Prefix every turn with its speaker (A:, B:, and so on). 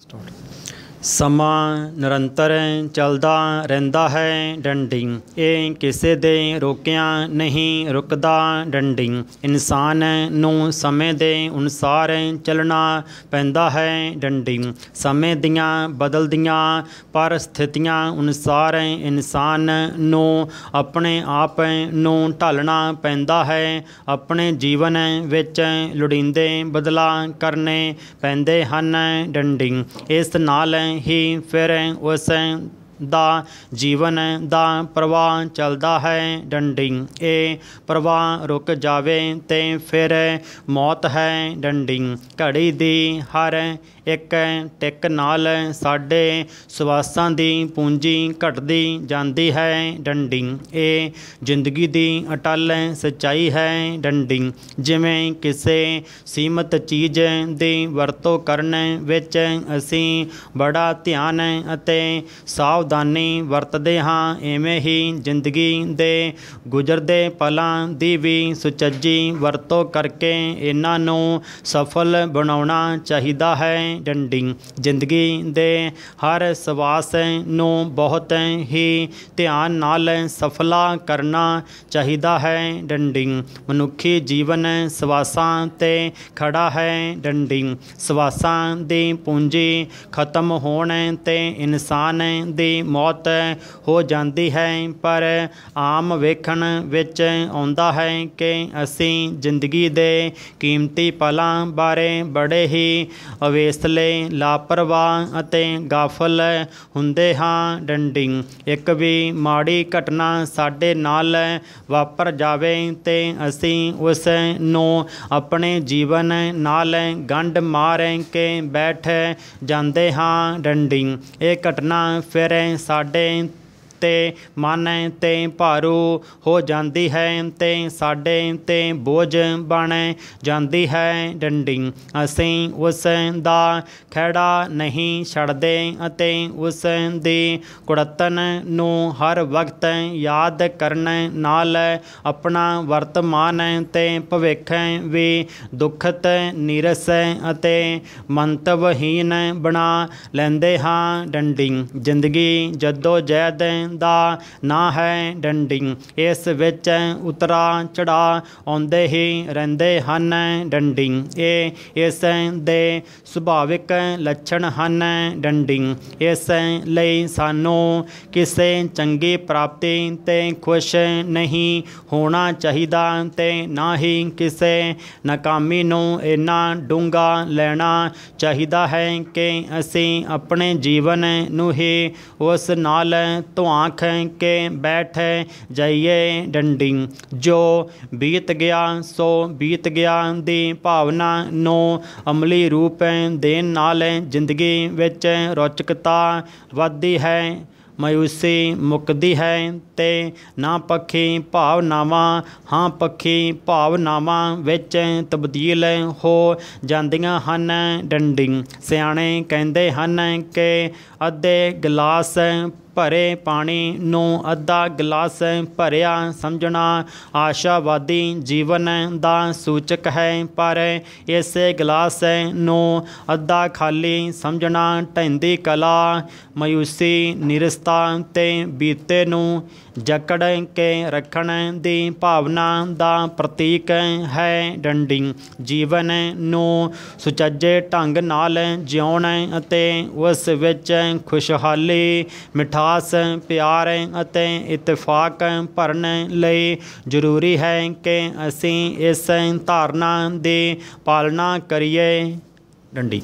A: Start. ਸਮਾਂ ਨਿਰੰਤਰ ਚੱਲਦਾ ਰਹਿੰਦਾ ਹੈ ਡੰਡੀ ਇਹ ਕਿਸੇ ਦੇ ਰੋਕਿਆ ਨਹੀਂ ਰੁਕਦਾ ਡੰਡੀ ਇਨਸਾਨ ਨੂੰ ਸਮੇਂ ਦੇ ਅਨੁਸਾਰ ਚੱਲਣਾ ਪੈਂਦਾ ਹੈ ਡੰਡੀ ਸਮੇਂ ਦੀਆਂ ਬਦਲਦੀਆਂ ਪਰਿਸਥਿਤੀਆਂ ਅਨੁਸਾਰ ਇਨਸਾਨ ਨੂੰ ਆਪਣੇ ਆਪ ਨੂੰ ਢਾਲਣਾ ਪੈਂਦਾ ਹੈ ਆਪਣੇ ਜੀਵਨ ਵਿੱਚ ਲੋੜੀਂਦੇ ਬਦਲਾਅ ਕਰਨੇ ਪੈਂਦੇ ਹਨ ਡੰਡੀ ਇਸ ਨਾਲ He Him, was Wasen, ਦਾ ਜੀਵਨ ਦਾ ਪ੍ਰਵਾਹ ਚੱਲਦਾ ਹੈ ਡੰਡਿੰਗ ਇਹ ਪ੍ਰਵਾਹ ਰੁਕ ਜਾਵੇ ਤੇ ਫਿਰ ਮੌਤ ਹੈ ਡੰਡਿੰਗ ਘੜੀ ਦੀ ਹਰ ਇੱਕ ਟਿਕ ਨਾਲ ਸਾਡੇ ਸਵਾਸਾਂ ਦੀ ਪੂੰਜੀ ਘਟਦੀ ਜਾਂਦੀ ਹੈ ਡੰਡਿੰਗ ਇਹ ਜ਼ਿੰਦਗੀ ਦੀ ਅਟਲ ਸਚਾਈ ਹੈ ਡੰਡਿੰਗ ਜਿਵੇਂ ਕਿਸੇ ਸੀਮਤ ਚੀਜ਼ ਦੀ ਵਰਤੋਂ ਕਰਨ ਵਿੱਚ ਅਸੀਂ ਬੜਾ ਧਿਆਨ ਅਤੇ ਸਾਵ ਸਾਵਧਾਨੀ ਵਰਤਦੇ ਹਾਂ ਐਵੇਂ ਹੀ ਜ਼ਿੰਦਗੀ ਦੇ ਗੁਜ਼ਰਦੇ ਪਲਾਂ ਦੀ ਵੀ ਸੁਚੱਜੀ ਵਰਤੋਂ ਕਰਕੇ ਇਹਨਾਂ ਨੂੰ ਸਫਲ ਬਣਾਉਣਾ ਚਾਹੀਦਾ ਹੈ ਡੰਡੀ ਜ਼ਿੰਦਗੀ ਦੇ ਹਰ ਸਵਾਸ ਨੂੰ ਬਹੁਤ ਹੀ ਧਿਆਨ ਨਾਲ ਸਫਲਾ ਕਰਨਾ ਚਾਹੀਦਾ ਹੈ ਡੰਡੀ ਮਨੁੱਖੀ ਜੀਵਨ ਸਵਾਸਾਂ ਤੇ ਖੜਾ ਹੈ ਡੰਡੀ ਸਵਾਸਾਂ ਦੀ ਪੂੰਜੀ ਖਤਮ ਹੋਣ ਤੇ ਇਨਸਾਨ ਦੀ ਮੌਤ ਹੋ ਜਾਂਦੀ ਹੈ ਪਰ ਆਮ ਵੇਖਣ ਵਿੱਚ ਆਉਂਦਾ ਹੈ ਕਿ ਅਸੀਂ ਜ਼ਿੰਦਗੀ ਦੇ ਕੀਮਤੀ ਪਲਾਂ ਬਾਰੇ ਬੜੇ ਹੀ ਅਵੇਸਲੇ ਲਾਪਰਵਾਹ ਅਤੇ ਗਾਫਲ ਹੁੰਦੇ ਹਾਂ ਡੰਡਿੰਗ ਇੱਕ ਵੀ ਮਾੜੀ ਘਟਨਾ ਸਾਡੇ ਨਾਲ ਵਾਪਰ ਜਾਵੇ ਤੇ ਅਸੀਂ ਉਸ ਨੂੰ ਆਪਣੇ ਜੀਵਨ ਨਾਲ ਗੰਡ ਮਾਰ ਕੇ ਬੈਠ ਜਾਂਦੇ ਹਾਂ ਡੰਡਿੰਗ ਇਹ ਘਟਨਾ ਫਿਰ ਸਾਡੇ ਤੇ ਮਨ ਤੇ ਭਾਰੂ ਹੋ ਜਾਂਦੀ ਹੈ ਤੇ ਸਾਡੇ ਤੇ ਬੋਝ ਬਣ ਜਾਂਦੀ ਹੈ ਡੰਡੀ ਅਸੀਂ ਉਸ ਦਾ ਖੜਾ ਨਹੀਂ ਛੱਡਦੇ ਅਤੇ ਉਸ ਦੀ ਕੁੜਤਨ ਨੂੰ ਹਰ ਵਕਤ ਯਾਦ ਕਰਨ ਨਾਲ ਆਪਣਾ ਵਰਤਮਾਨ ਤੇ ਭਵਿੱਖ ਵੀ ਦੁਖਤ ਨਿਰਸ ਅਤੇ ਮੰਤਵਹੀਨ ਬਣਾ ਲੈਂਦੇ ਹਾਂ ਡੰਡੀ ਜ਼ਿੰਦਗੀ ਜਦੋਂ ਜੈਦ ਦਾ ਨਾ ਹੈ ਡੰਡੀ ਇਸ ਵਿੱਚ ਉਤਰਾ ਚੜਾ ਆਉਂਦੇ ਹੀ ਰਹਿੰਦੇ ਹਨ ਡੰਡੀ ਇਹ ਇਸ ਦੇ ਸੁਭਾਵਿਕ ਲੱਛਣ ਹਨ ਡੰਡੀ ਇਸ ਲਈ ਸਾਨੂੰ ਕਿਸੇ ਚੰਗੀ ਪ੍ਰਾਪਤੀ ਤੇ ਖੁਸ਼ ਨਹੀਂ ਹੋਣਾ ਚਾਹੀਦਾ ਤੇ ਨਾ ਹੀ ਕਿਸੇ ਨਾਕਾਮੀ ਨੂੰ ਇਨਾ ਡੂੰਗਾ ਲੈਣਾ ਚਾਹੀਦਾ ਹੈ ਕਿ ਅਸੀਂ ਆਪਣੇ ਜੀਵਨ ਨੂੰ ਹੀ ਉਸ ਨਾਲ ਧੁਆ ਕੇ ਬੈਠੇ ਜਈਏ ਡੰਡੀ ਜੋ ਬੀਤ ਗਿਆ ਸੋ ਬੀਤ ਗਿਆ ਦੀ ਭਾਵਨਾ ਨੂੰ ਅਮਲੀ ਰੂਪ ਦੇਣ ਨਾਲ ਜ਼ਿੰਦਗੀ ਵਿੱਚ ਰੌਚਕਤਾ ਵੱਧਦੀ ਹੈ ਮਾਇੂਸੀ ਮੁਕਦੀ ਹੈ ਤੇ ਨਾ ਪੱਖੀ ਭਾਵਨਾਵਾਂ ਹਾਂ ਪੱਖੀ ਭਾਵਨਾਵਾਂ ਵਿੱਚ ਤਬਦੀਲ ਹੋ ਜਾਂਦੀਆਂ ਹਨ ਡੰਡਿੰਗ ਸਿਆਣੇ ਕਹਿੰਦੇ ਹਨ ਕਿ ਅੱਧੇ ਗਲਾਸ ਭਰੇ ਪਾਣੀ ਨੂੰ ਅੱਧਾ ਗਲਾਸ ਭਰਿਆ ਸਮਝਣਾ ਆਸ਼ਾਵਾਦੀ ਜੀਵਨ ਦਾ ਸੂਚਕ ਹੈ ਪਰ ਇਸੇ ਗਲਾਸ ਨੂੰ ਅੱਧਾ ਖਾਲੀ ਸਮਝਣਾ ਢੈਂਦੀ ਕਲਾ ਮਯੂਸੀ ਨਿਰਸਤਾ ਤੇ ਬੀਤੇ ਨੂੰ ਜਕੜ ਕੇ ਰੱਖਣ ਦੀ ਭਾਵਨਾ ਦਾ ਪ੍ਰਤੀਕ ਹੈ ਡੰਡਿੰਗ ਜੀਵਨ ਨੂੰ ਸੁਚੱਜੇ ਢੰਗ ਨਾਲ ਜਿਉਣ ਅਤੇ ਉਸ ਵਿੱਚ ਖੁਸ਼ਹਾਲੀ ਮਿਠਾ ਮਿਠਾਸ ਪਿਆਰ ਅਤੇ ਇਤਫਾਕ ਭਰਨ ਲਈ ਜ਼ਰੂਰੀ ਹੈ ਕਿ ਅਸੀਂ ਇਸ ਧਾਰਨਾ ਦੀ ਪਾਲਣਾ ਕਰੀਏ ਡੰਡੀ